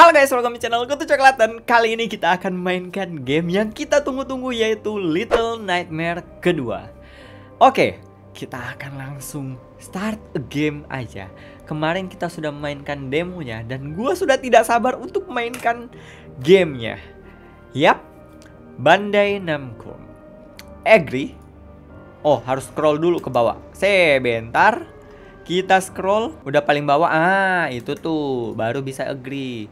Halo guys, welcome di channel Kutu Coklat Dan kali ini kita akan mainkan game yang kita tunggu-tunggu yaitu Little Nightmare kedua Oke, kita akan langsung start a game aja Kemarin kita sudah memainkan demonya Dan gue sudah tidak sabar untuk mainkan gamenya Yap, Bandai Namco Agree Oh, harus scroll dulu ke bawah Sebentar kita scroll udah paling bawah ah itu tuh baru bisa agree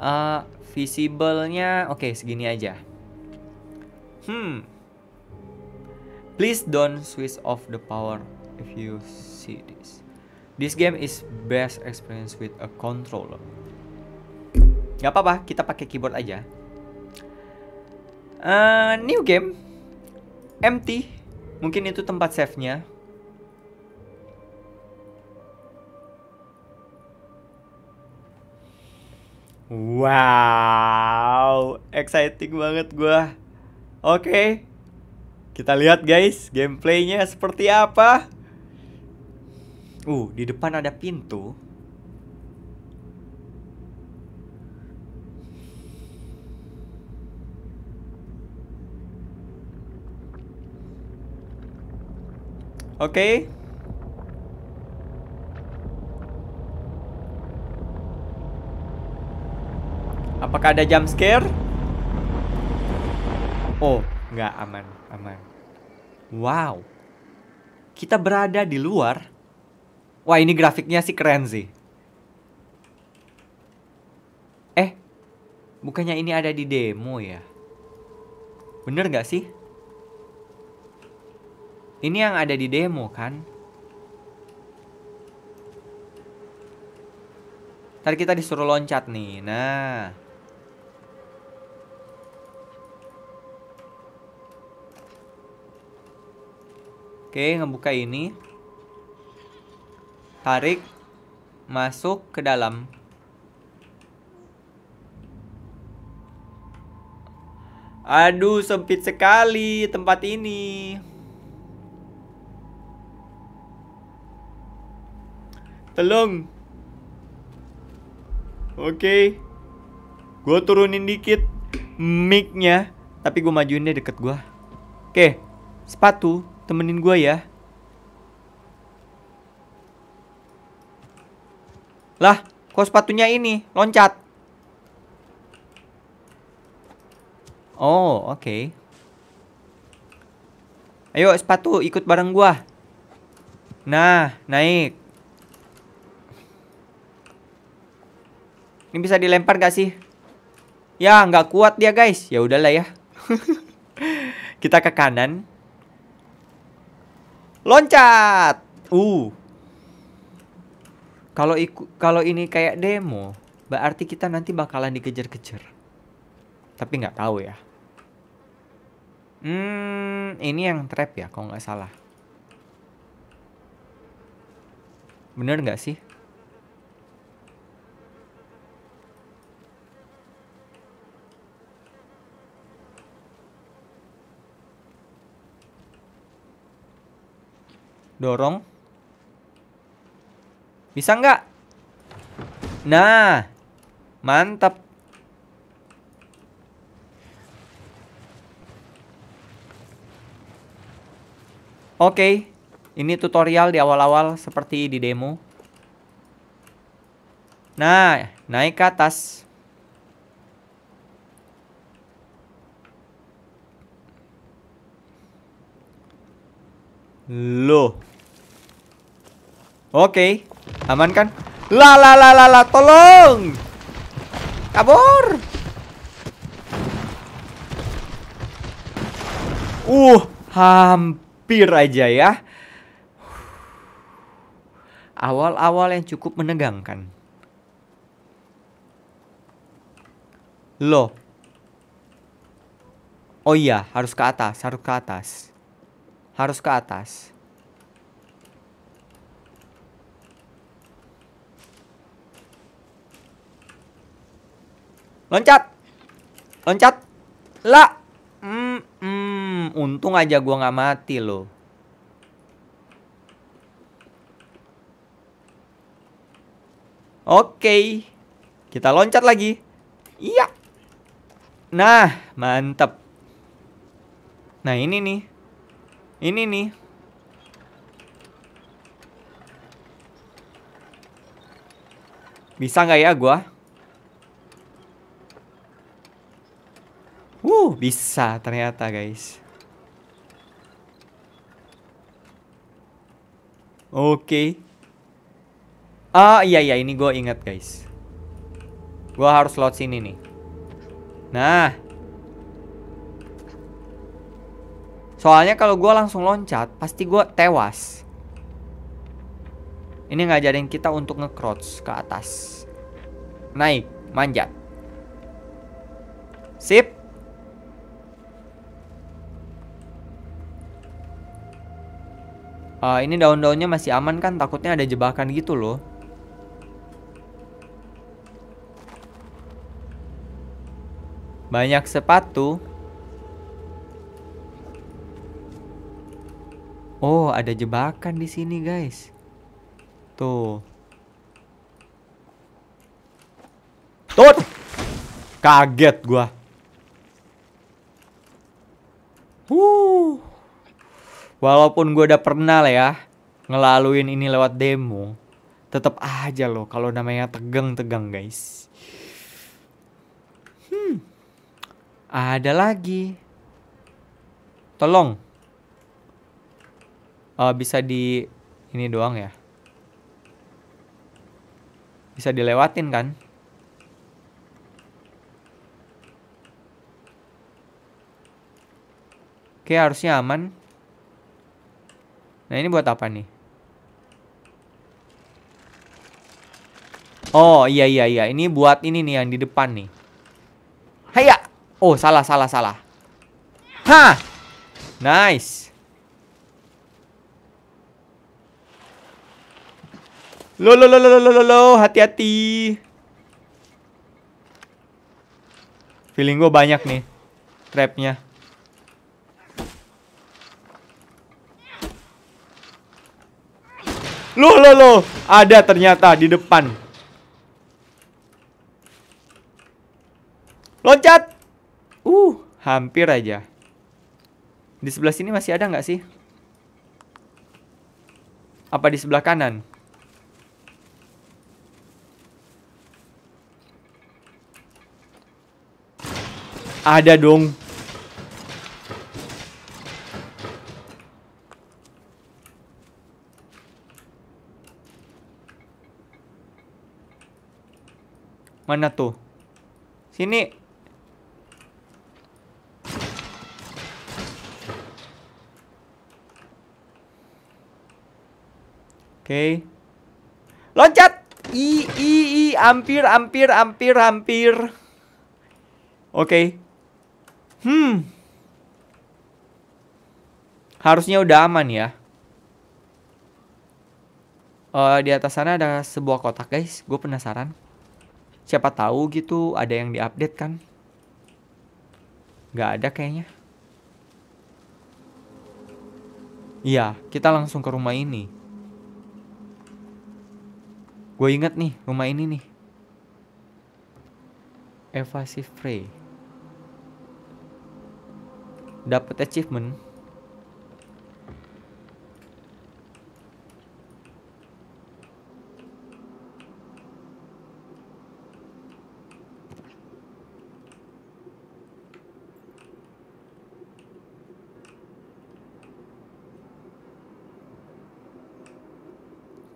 uh, visible-nya oke okay, segini aja. Hmm. Please don't switch off the power if you see this. This game is best experience with a controller. Gak apa-apa, kita pakai keyboard aja. Uh, new game, empty. Mungkin itu tempat save-nya. Wow, exciting banget gue. Oke. Okay. Kita lihat guys, gameplaynya seperti apa. Uh, di depan ada pintu. Oke. Okay. Apakah ada jump scare? Oh, nggak aman, aman. Wow. Kita berada di luar. Wah, ini grafiknya sih keren sih. Eh, bukannya ini ada di demo ya? Bener nggak sih? Ini yang ada di demo kan? Tadi kita disuruh loncat nih. Nah, Oke, ngebuka ini. Tarik masuk ke dalam. Aduh, sempit sekali tempat ini. Telung. Oke. Okay. Gue turunin dikit mic-nya, tapi gue majuin deh deket gue. Oke, sepatu temenin gue ya. Lah, kok sepatunya ini? Loncat. Oh, oke. Okay. Ayo, sepatu ikut bareng gue Nah, naik. Ini bisa dilempar gak sih? Ya, nggak kuat dia, guys. Ya udahlah ya. Kita ke kanan. Loncat. Uh. Kalau kalau ini kayak demo, berarti kita nanti bakalan dikejar-kejar. Tapi nggak tahu ya. Hmm, ini yang trap ya, kalau nggak salah. Bener nggak sih? Dorong. Bisa nggak? Nah, mantap. Oke, ini tutorial di awal-awal seperti di demo. Nah, naik ke atas. Loh. Oke. Aman kan? La la la la la, tolong. Kabur. Uh, hampir aja ya. Awal-awal yang cukup menegangkan. Loh. Oh iya, harus ke atas, harus ke atas harus ke atas. Loncat. Loncat. Lah. Hmm, hmm. untung aja gua nggak mati loh. Oke. Kita loncat lagi. Iya. Nah, mantep. Nah, ini nih. Ini nih. Bisa nggak ya gua? Wuh, bisa ternyata guys. Oke. Okay. Ah, iya iya ini gue ingat guys. Gua harus lot sini nih. Nah, Soalnya kalau gue langsung loncat, pasti gue tewas. Ini ngajarin kita untuk nge ke atas. Naik, manjat. Sip. Uh, ini daun-daunnya masih aman kan? Takutnya ada jebakan gitu loh. Banyak sepatu. Oh, ada jebakan di sini, guys. Tuh. Tut. Kaget gua. Huh. Walaupun gua udah pernah lah ya ngelaluin ini lewat demo, tetap aja loh kalau namanya tegang-tegang guys. Hmm, ada lagi. Tolong, uh, bisa di ini doang ya bisa dilewatin kan oke harusnya aman nah ini buat apa nih oh iya iya iya ini buat ini nih yang di depan nih Haya oh salah salah salah Hah nice Lo lo lo lo lo lo lo hati-hati. Feeling gue banyak nih trapnya. Lo lo lo ada ternyata di depan. Loncat. Uh, hampir aja. Di sebelah sini masih ada nggak sih? Apa di sebelah kanan? Ada dong. Mana tuh? Sini. Oke. Okay. Loncat. I i i hampir hampir hampir hampir. Oke. Okay. Hmm. Harusnya udah aman ya. Uh, di atas sana ada sebuah kotak guys. Gue penasaran. Siapa tahu gitu ada yang diupdate kan? Gak ada kayaknya. Iya, kita langsung ke rumah ini. Gue inget nih, rumah ini nih. Evasive Prey dapat achievement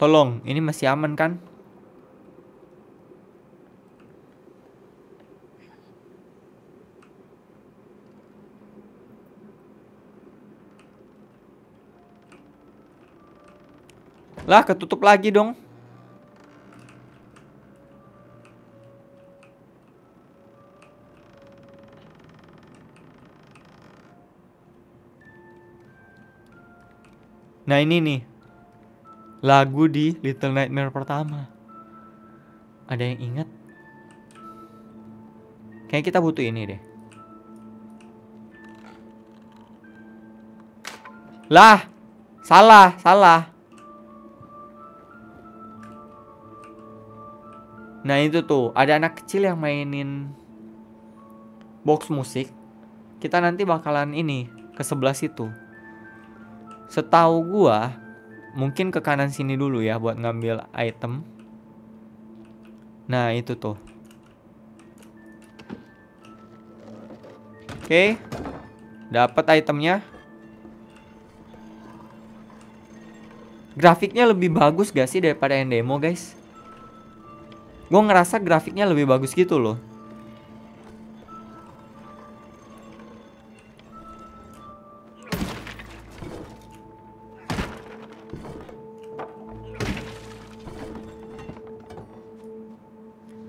Tolong, ini masih aman kan? Lah, ketutup lagi dong. Nah ini nih Lagu di Little Nightmare pertama Ada yang ingat? Kayaknya kita butuh ini deh Lah Salah Salah Nah itu tuh ada anak kecil yang mainin box musik. Kita nanti bakalan ini ke sebelah situ. Setahu gua mungkin ke kanan sini dulu ya buat ngambil item. Nah itu tuh. Oke, dapat itemnya. Grafiknya lebih bagus gak sih daripada yang demo guys? Gue ngerasa grafiknya lebih bagus gitu loh.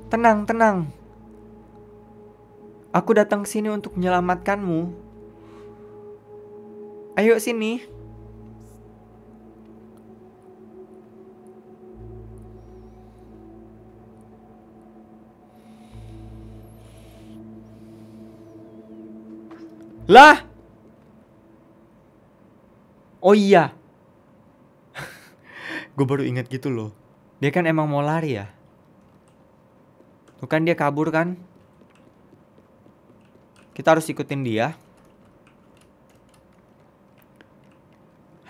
Tenang, tenang. Aku datang sini untuk menyelamatkanmu. Ayo sini. Lah. Oh iya. gue baru ingat gitu loh. Dia kan emang mau lari ya. Bukan dia kabur kan? Kita harus ikutin dia.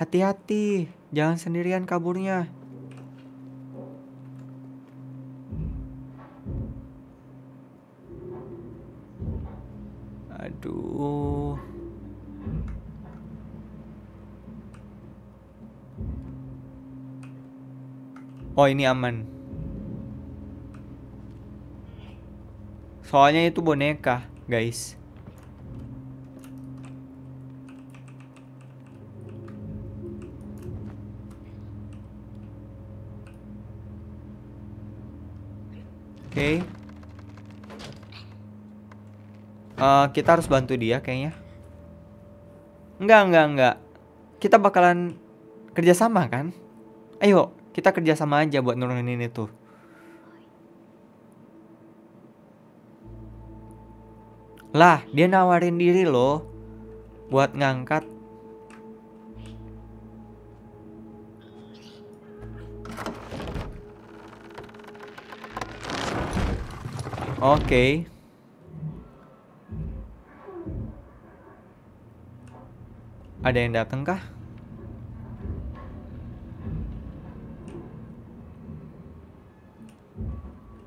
Hati-hati, jangan sendirian kaburnya. Aduh. Oh, ini aman. Soalnya itu boneka, guys. Eh, kita harus bantu dia kayaknya enggak enggak enggak kita bakalan kerjasama kan ayo kita kerjasama aja buat nurunin itu lah dia nawarin diri loh buat ngangkat Oke. Okay. Ada yang datang kah?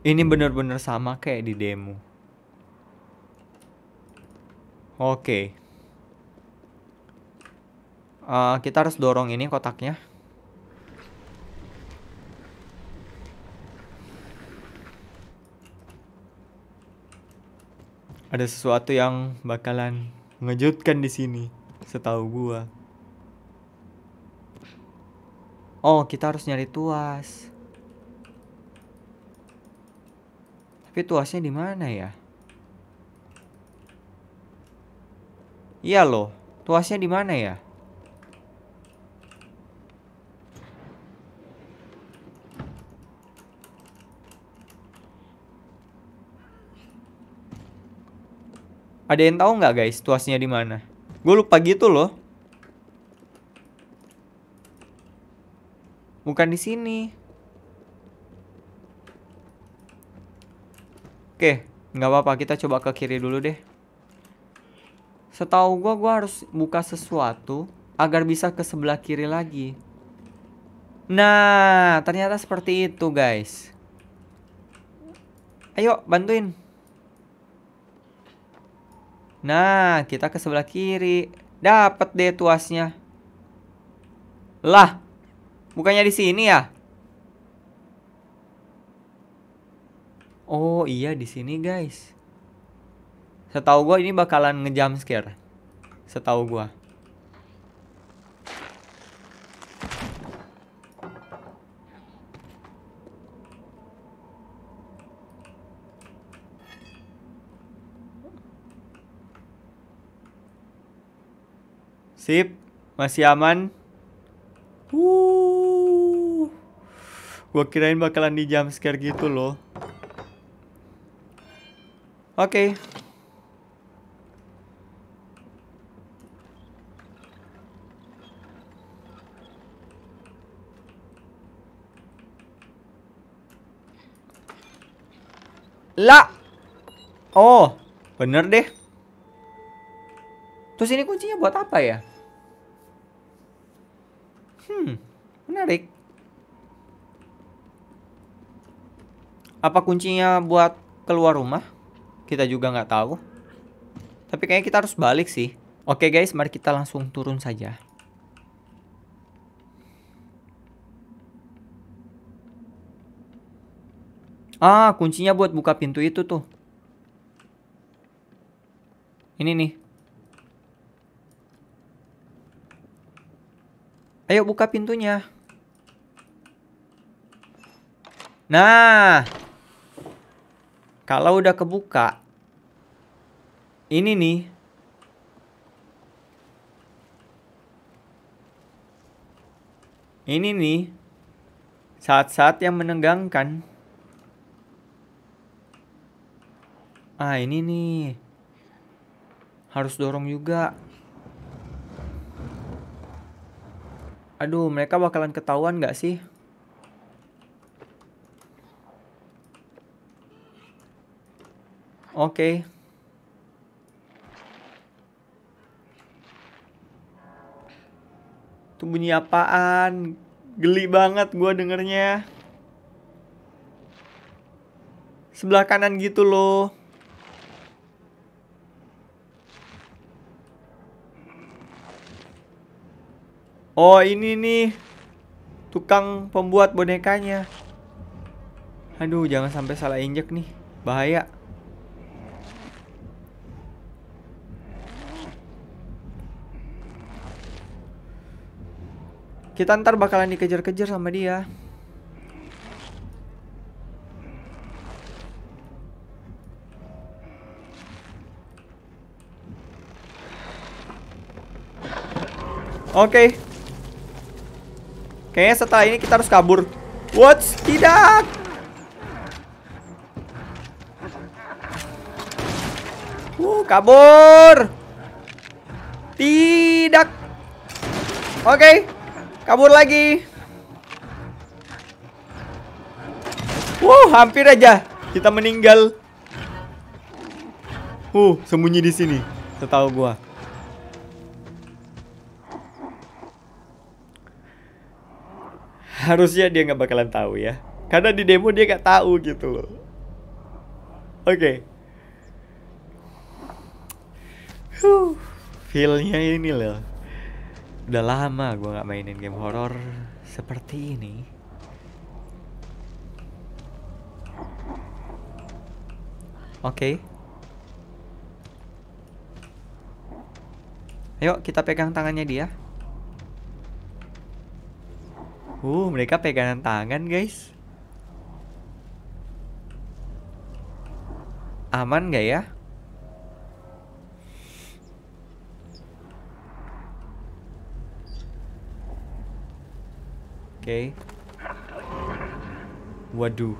Ini bener-bener sama kayak di demo. Oke. Okay. Uh, eh, kita harus dorong ini kotaknya. Ada sesuatu yang bakalan mengejutkan di sini setahu gua oh kita harus nyari tuas tapi tuasnya di mana ya iya loh tuasnya di mana ya Ada yang tahu nggak guys tuasnya di mana? Gue lupa gitu loh. Bukan di sini. Oke, nggak apa-apa. Kita coba ke kiri dulu deh. Setahu gue, gue harus buka sesuatu agar bisa ke sebelah kiri lagi. Nah, ternyata seperti itu, guys. Ayo, bantuin. Nah, kita ke sebelah kiri. Dapat deh tuasnya. Lah, bukannya di sini ya? Oh iya di sini guys. Setahu gua ini bakalan ngejam scare. Setahu gua Sip, masih aman. Uh. Gua kirain bakalan di jump scare gitu loh. Oke. Okay. La. Oh, bener deh. Terus ini kuncinya buat apa ya? Hmm, menarik. Apa kuncinya buat keluar rumah? Kita juga nggak tahu. Tapi kayaknya kita harus balik sih. Oke guys, mari kita langsung turun saja. Ah, kuncinya buat buka pintu itu tuh. Ini nih. Ayo buka pintunya. Nah. Kalau udah kebuka. Ini nih. Ini nih. Saat-saat yang menegangkan. Ah ini nih. Harus dorong juga. Aduh, mereka bakalan ketahuan gak sih? Oke. Okay. Itu bunyi apaan? Geli banget gue dengernya. Sebelah kanan gitu loh. Oh ini nih Tukang pembuat bonekanya Aduh jangan sampai salah injek nih Bahaya Kita ntar bakalan dikejar-kejar sama dia Oke okay. Kayaknya setelah ini kita harus kabur. What? Tidak! Uh, kabur! Tidak! Oke, okay. kabur lagi. Wow, hampir aja kita meninggal. Uh, sembunyi di sini. Setahu gua. harusnya dia nggak bakalan tahu ya karena di demo dia nggak tahu gitu loh oke okay. Huh, feelnya ini loh udah lama gue nggak mainin game horor seperti ini oke okay. Ayo kita pegang tangannya dia. Uh, mereka pegangan tangan, guys. Aman gak ya? Oke. Okay. Waduh.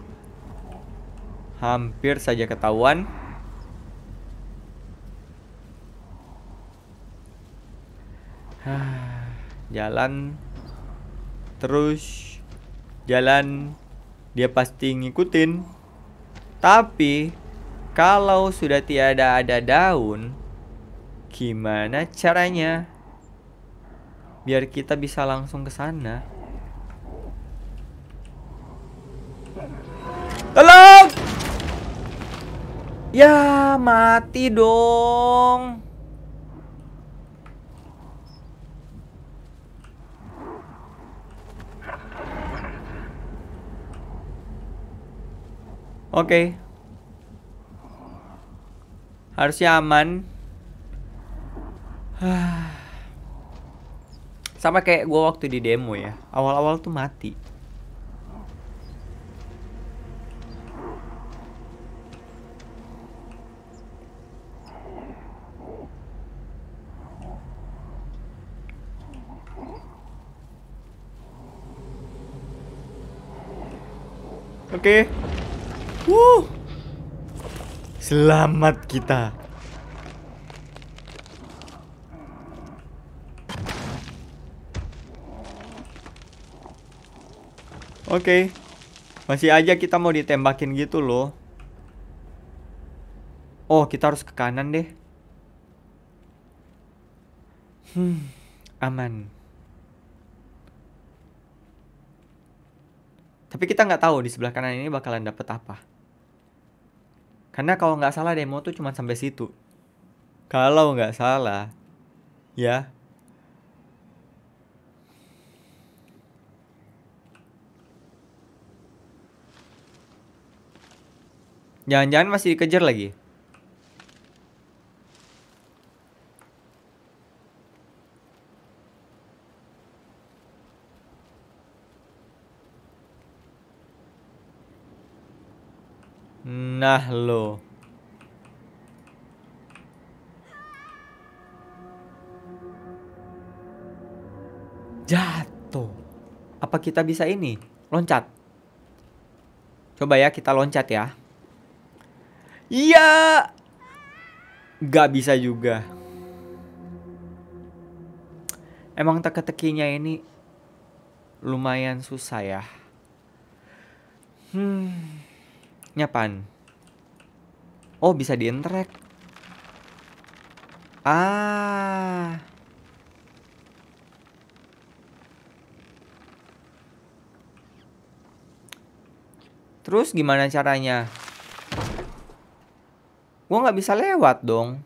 Hampir saja ketahuan. Jalan terus jalan dia pasti ngikutin. Tapi kalau sudah tiada ada daun, gimana caranya biar kita bisa langsung ke sana? Tolong! Ya, mati dong. Oke. Okay. Harusnya aman. Sama kayak gue waktu di demo ya. Awal-awal tuh mati. Oke. Okay. Wuh. Selamat kita. Oke. Okay. Masih aja kita mau ditembakin gitu loh. Oh, kita harus ke kanan deh. Hmm, aman. Tapi kita nggak tahu di sebelah kanan ini bakalan dapet apa. Karena kalau nggak salah demo tuh cuma sampai situ. Kalau nggak salah, ya. Jangan-jangan masih dikejar lagi. Nah lo. Jatuh. Apa kita bisa ini? Loncat. Coba ya kita loncat ya. Iya. Gak bisa juga. Emang teka-tekinya ini lumayan susah ya. Hmm apaan? Oh, bisa di interact Ah. Terus gimana caranya? Gue nggak bisa lewat dong.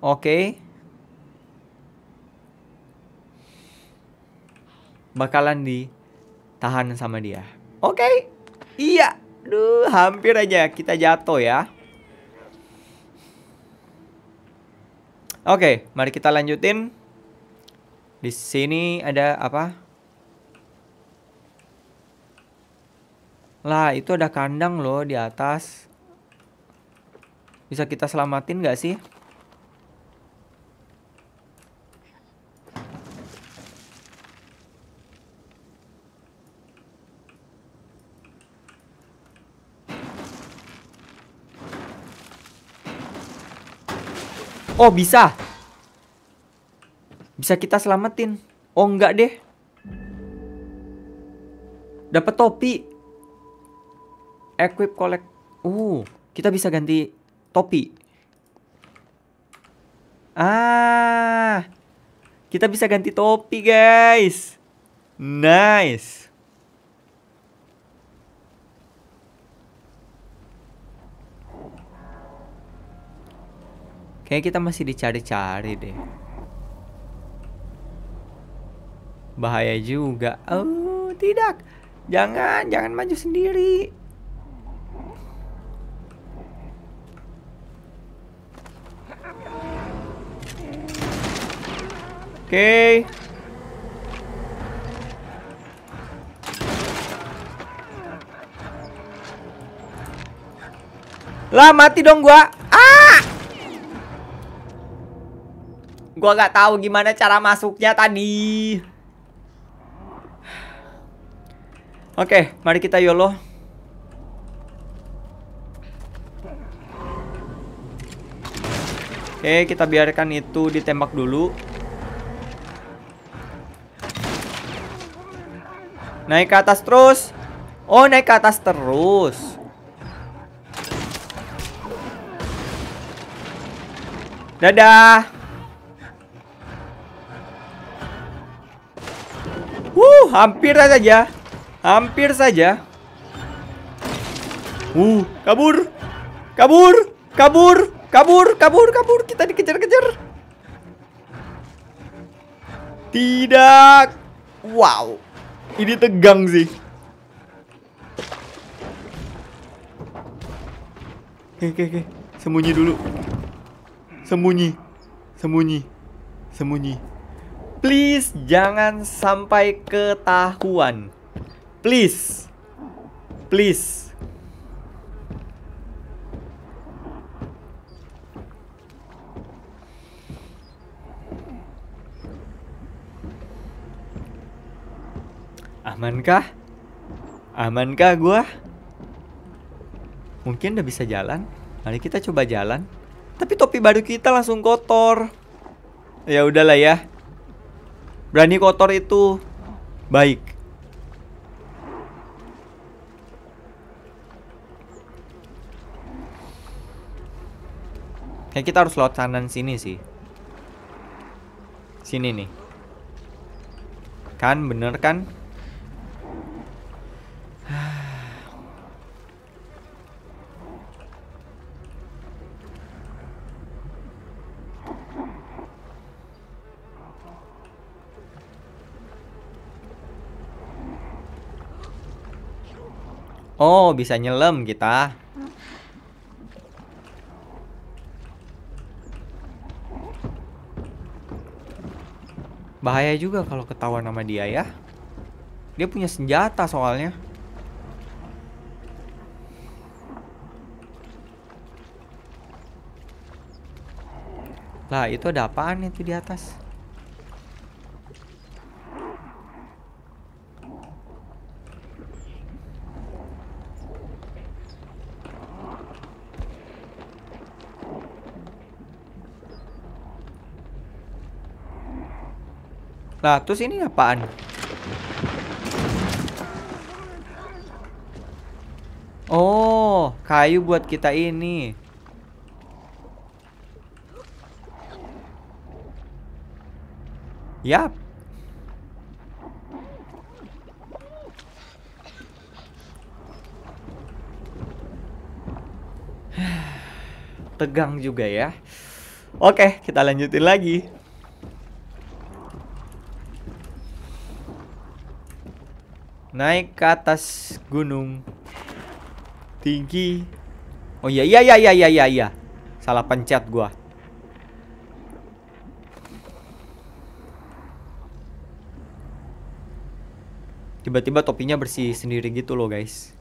Oke. Okay. bakalan ditahan sama dia. Oke. Okay? Iya. Duh, hampir aja kita jatuh ya. Oke, okay, mari kita lanjutin. Di sini ada apa? Lah, itu ada kandang loh di atas. Bisa kita selamatin gak sih? Oh bisa Bisa kita selamatin Oh enggak deh Dapat topi Equip collect Uh Kita bisa ganti topi Ah Kita bisa ganti topi guys Nice Kayaknya kita masih dicari-cari deh. Bahaya juga. Oh, tidak. Jangan, jangan maju sendiri. Oke. Okay. Lah mati dong gua. Gua gak tahu gimana cara masuknya tadi. Oke, okay, mari kita yolo. Oke, okay, kita biarkan itu ditembak dulu. Naik ke atas terus. Oh, naik ke atas terus. Dadah. hampir saja. Hampir saja. Uh, kabur. Kabur, kabur, kabur, kabur, kabur. Kita dikejar-kejar. Tidak. Wow. Ini tegang sih. Oke, oke, oke. Sembunyi dulu. Sembunyi. Sembunyi. Sembunyi. Please jangan sampai ketahuan. Please. Please. Amankah? Amankah gua? Mungkin udah bisa jalan. Mari kita coba jalan. Tapi topi baru kita langsung kotor. Ya udahlah ya. Berani kotor itu baik. Kayak kita harus lewat kanan sini sih. Sini nih. Kan bener kan? Oh, bisa nyelam kita. Bahaya juga kalau ketahuan sama dia ya. Dia punya senjata soalnya. Lah, itu ada apaan itu di atas? Lah, terus ini apaan? Oh, kayu buat kita ini. Yap. Tegang juga ya. Oke, kita lanjutin lagi. Naik ke atas gunung Tinggi Oh iya, iya iya iya iya iya iya Salah pencet gua Tiba-tiba topinya bersih sendiri gitu loh guys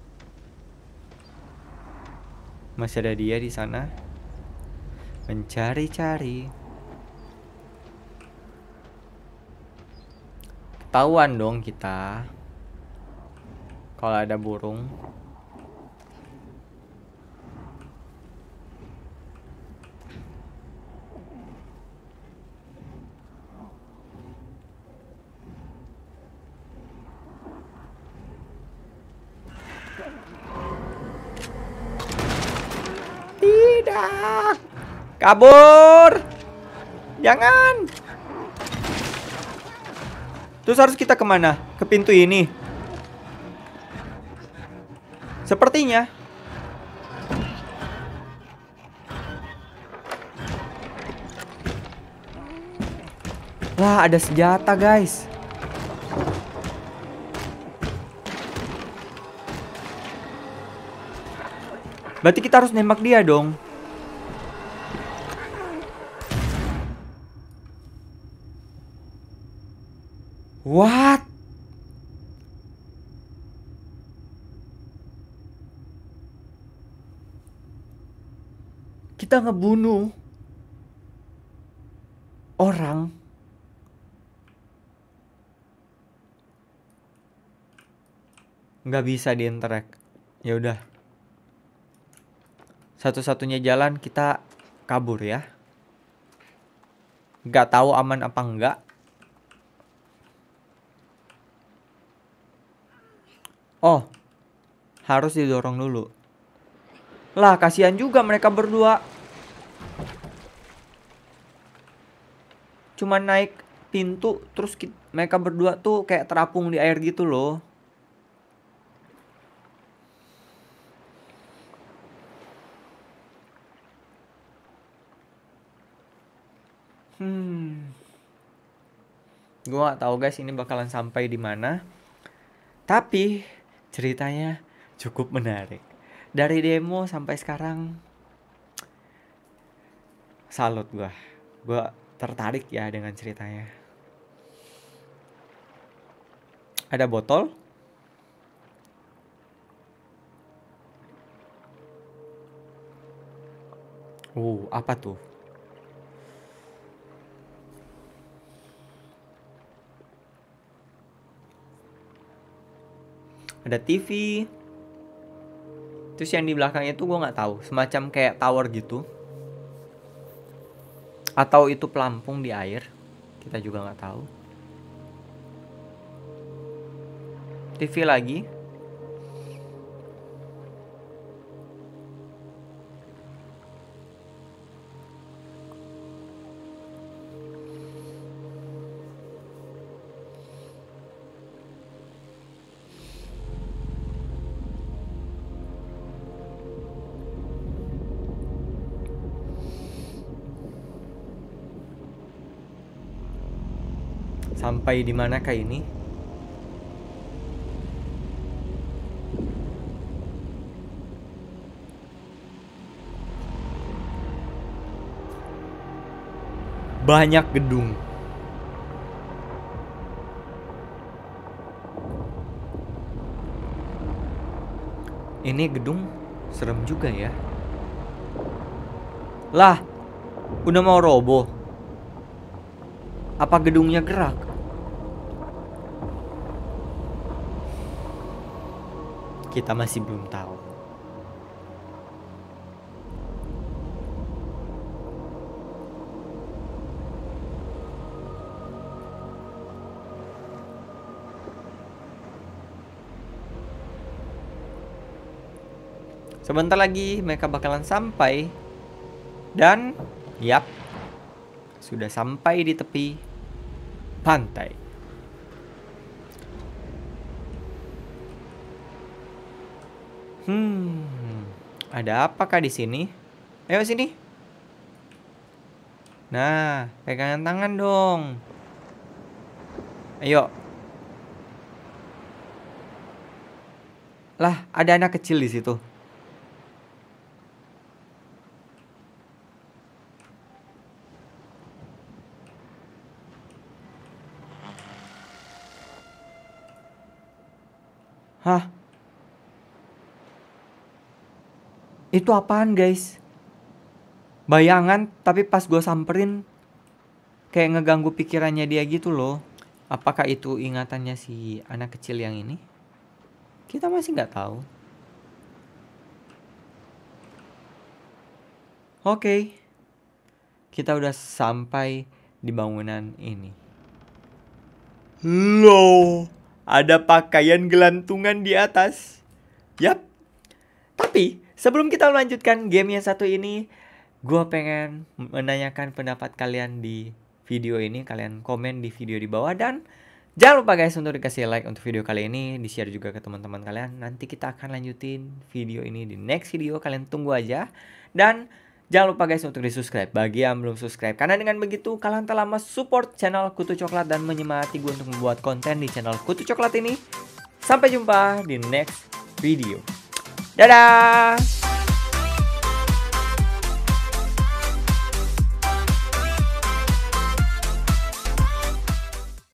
Masih ada dia di sana Mencari-cari Tahuan dong kita kalau ada burung tidak kabur jangan terus harus kita kemana ke pintu ini Sepertinya Lah ada senjata guys Berarti kita harus nembak dia dong Wah udah ngebunuh orang nggak bisa diinteract ya udah satu-satunya jalan kita kabur ya nggak tahu aman apa enggak oh harus didorong dulu lah kasihan juga mereka berdua cuma naik pintu terus kita, mereka berdua tuh kayak terapung di air gitu loh hmm gue gak tahu guys ini bakalan sampai di mana tapi ceritanya cukup menarik dari demo sampai sekarang salut gue gue tertarik ya dengan ceritanya. Ada botol. Uh, apa tuh? Ada TV. Terus yang di belakangnya tuh gue nggak tahu, semacam kayak tower gitu atau itu pelampung di air kita juga nggak tahu TV lagi Sampai di manakah ini? Banyak gedung. Ini gedung serem juga ya. Lah, udah mau roboh. Apa gedungnya gerak? kita masih belum tahu. Sebentar lagi mereka bakalan sampai dan yap sudah sampai di tepi pantai. Hmm, ada apakah di sini? Ayo sini. Nah, pegangan tangan dong. Ayo. Lah, ada anak kecil di situ. Hah? itu apaan guys bayangan tapi pas gue samperin kayak ngeganggu pikirannya dia gitu loh apakah itu ingatannya si anak kecil yang ini kita masih nggak tahu oke kita udah sampai di bangunan ini lo ada pakaian gelantungan di atas yap tapi Sebelum kita melanjutkan game yang satu ini, gue pengen menanyakan pendapat kalian di video ini. Kalian komen di video di bawah dan jangan lupa guys untuk dikasih like untuk video kali ini, di share juga ke teman-teman kalian. Nanti kita akan lanjutin video ini di next video. Kalian tunggu aja dan Jangan lupa guys untuk di subscribe bagi yang belum subscribe Karena dengan begitu kalian telah support channel Kutu Coklat Dan menyemangati gue untuk membuat konten di channel Kutu Coklat ini Sampai jumpa di next video Dadah!